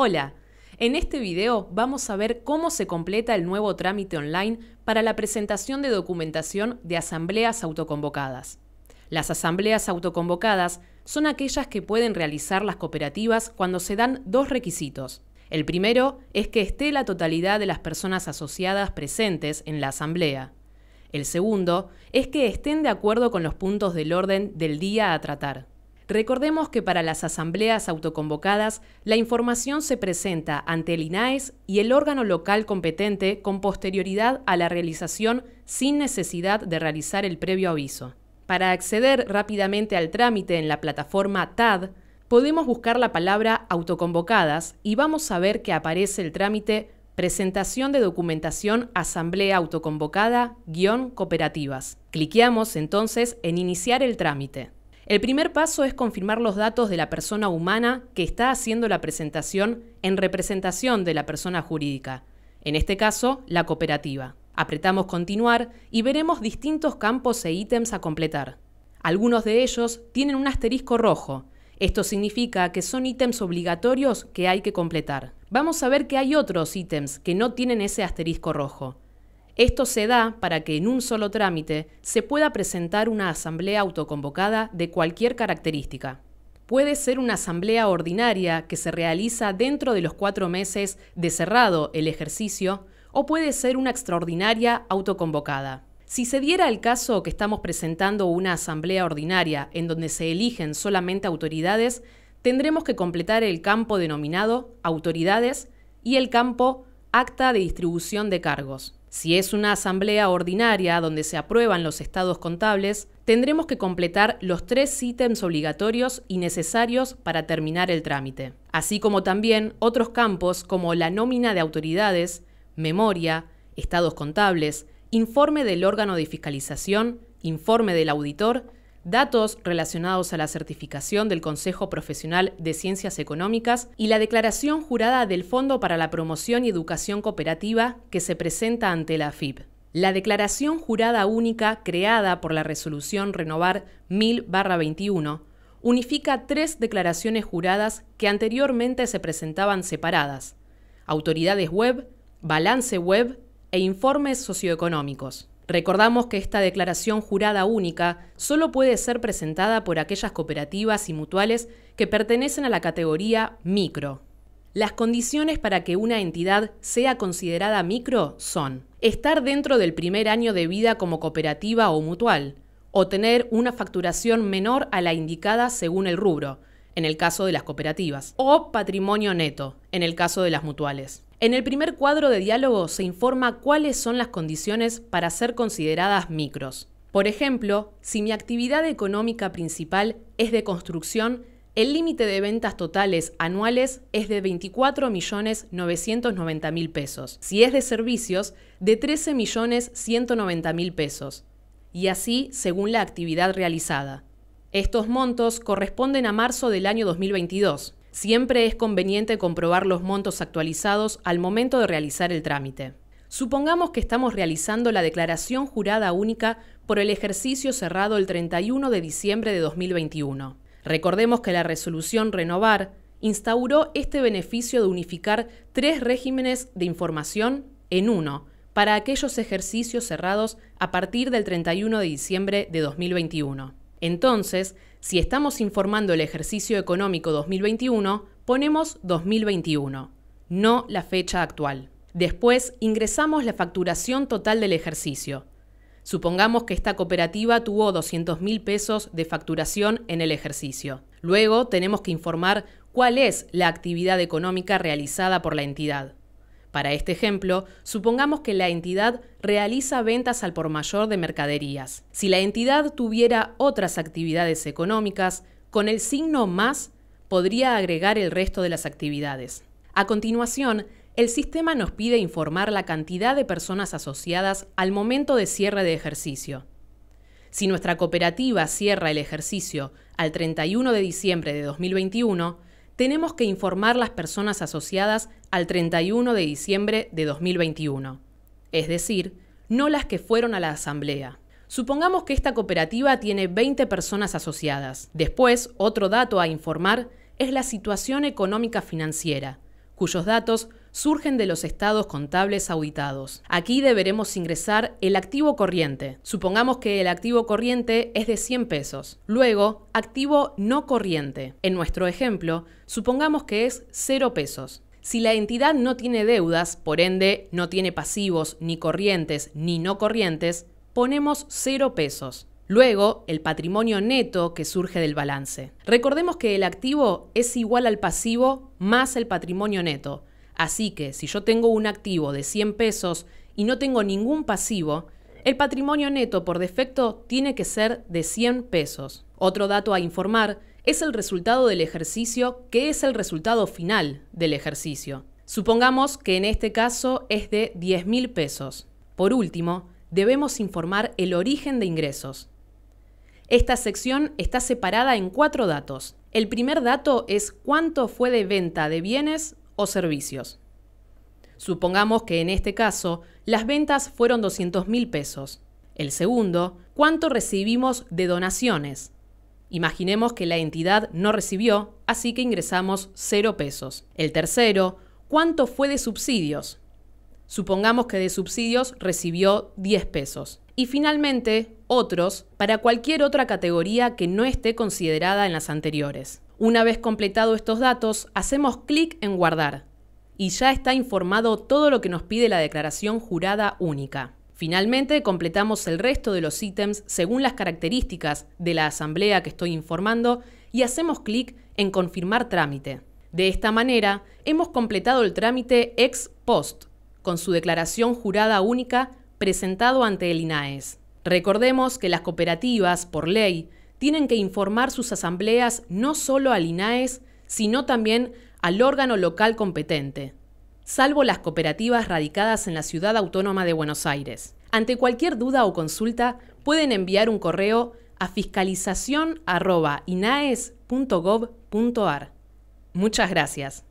Hola, en este video vamos a ver cómo se completa el nuevo trámite online para la presentación de documentación de asambleas autoconvocadas. Las asambleas autoconvocadas son aquellas que pueden realizar las cooperativas cuando se dan dos requisitos. El primero es que esté la totalidad de las personas asociadas presentes en la asamblea. El segundo es que estén de acuerdo con los puntos del orden del día a tratar. Recordemos que para las asambleas autoconvocadas, la información se presenta ante el INAES y el órgano local competente con posterioridad a la realización sin necesidad de realizar el previo aviso. Para acceder rápidamente al trámite en la plataforma TAD, podemos buscar la palabra autoconvocadas y vamos a ver que aparece el trámite Presentación de documentación Asamblea Autoconvocada-Cooperativas. Cliqueamos entonces en Iniciar el trámite. El primer paso es confirmar los datos de la persona humana que está haciendo la presentación en representación de la persona jurídica, en este caso, la cooperativa. Apretamos continuar y veremos distintos campos e ítems a completar. Algunos de ellos tienen un asterisco rojo. Esto significa que son ítems obligatorios que hay que completar. Vamos a ver que hay otros ítems que no tienen ese asterisco rojo. Esto se da para que en un solo trámite se pueda presentar una asamblea autoconvocada de cualquier característica. Puede ser una asamblea ordinaria que se realiza dentro de los cuatro meses de cerrado el ejercicio o puede ser una extraordinaria autoconvocada. Si se diera el caso que estamos presentando una asamblea ordinaria en donde se eligen solamente autoridades, tendremos que completar el campo denominado autoridades y el campo Acta de distribución de cargos. Si es una asamblea ordinaria donde se aprueban los estados contables, tendremos que completar los tres ítems obligatorios y necesarios para terminar el trámite, así como también otros campos como la nómina de autoridades, memoria, estados contables, informe del órgano de fiscalización, informe del auditor datos relacionados a la certificación del Consejo Profesional de Ciencias Económicas y la declaración jurada del Fondo para la Promoción y Educación Cooperativa que se presenta ante la AFIP. La declaración jurada única creada por la resolución Renovar 1000-21 unifica tres declaraciones juradas que anteriormente se presentaban separadas, autoridades web, balance web e informes socioeconómicos. Recordamos que esta declaración jurada única solo puede ser presentada por aquellas cooperativas y mutuales que pertenecen a la categoría micro. Las condiciones para que una entidad sea considerada micro son estar dentro del primer año de vida como cooperativa o mutual, o tener una facturación menor a la indicada según el rubro, en el caso de las cooperativas, o patrimonio neto, en el caso de las mutuales. En el primer cuadro de diálogo se informa cuáles son las condiciones para ser consideradas micros. Por ejemplo, si mi actividad económica principal es de construcción, el límite de ventas totales anuales es de 24.990.000 pesos. Si es de servicios, de 13.190.000 pesos. Y así según la actividad realizada. Estos montos corresponden a marzo del año 2022. Siempre es conveniente comprobar los montos actualizados al momento de realizar el trámite. Supongamos que estamos realizando la declaración jurada única por el ejercicio cerrado el 31 de diciembre de 2021. Recordemos que la resolución Renovar instauró este beneficio de unificar tres regímenes de información en uno para aquellos ejercicios cerrados a partir del 31 de diciembre de 2021. Entonces, si estamos informando el ejercicio económico 2021, ponemos 2021, no la fecha actual. Después, ingresamos la facturación total del ejercicio. Supongamos que esta cooperativa tuvo 200.000 mil pesos de facturación en el ejercicio. Luego tenemos que informar cuál es la actividad económica realizada por la entidad. Para este ejemplo, supongamos que la entidad realiza ventas al por mayor de mercaderías. Si la entidad tuviera otras actividades económicas, con el signo más podría agregar el resto de las actividades. A continuación, el sistema nos pide informar la cantidad de personas asociadas al momento de cierre de ejercicio. Si nuestra cooperativa cierra el ejercicio al 31 de diciembre de 2021, tenemos que informar las personas asociadas al 31 de diciembre de 2021, es decir, no las que fueron a la asamblea. Supongamos que esta cooperativa tiene 20 personas asociadas. Después, otro dato a informar es la situación económica financiera, cuyos datos surgen de los estados contables auditados. Aquí deberemos ingresar el activo corriente. Supongamos que el activo corriente es de 100 pesos. Luego, activo no corriente. En nuestro ejemplo, supongamos que es 0 pesos. Si la entidad no tiene deudas, por ende no tiene pasivos, ni corrientes, ni no corrientes, ponemos cero pesos. Luego, el patrimonio neto que surge del balance. Recordemos que el activo es igual al pasivo más el patrimonio neto. Así que si yo tengo un activo de 100 pesos y no tengo ningún pasivo, el patrimonio neto por defecto tiene que ser de 100 pesos. Otro dato a informar es el resultado del ejercicio que es el resultado final del ejercicio. Supongamos que en este caso es de 10 mil pesos. Por último, debemos informar el origen de ingresos. Esta sección está separada en cuatro datos. El primer dato es cuánto fue de venta de bienes o servicios. Supongamos que en este caso las ventas fueron 200 mil pesos. El segundo, cuánto recibimos de donaciones, Imaginemos que la entidad no recibió, así que ingresamos 0 pesos. El tercero, ¿cuánto fue de subsidios? Supongamos que de subsidios recibió 10 pesos. Y finalmente, otros, para cualquier otra categoría que no esté considerada en las anteriores. Una vez completado estos datos, hacemos clic en Guardar y ya está informado todo lo que nos pide la declaración jurada única. Finalmente, completamos el resto de los ítems según las características de la asamblea que estoy informando y hacemos clic en Confirmar trámite. De esta manera, hemos completado el trámite ex post, con su declaración jurada única presentado ante el INAES. Recordemos que las cooperativas, por ley, tienen que informar sus asambleas no solo al INAES, sino también al órgano local competente salvo las cooperativas radicadas en la Ciudad Autónoma de Buenos Aires. Ante cualquier duda o consulta, pueden enviar un correo a fiscalización.inaes.gov.ar. Muchas gracias.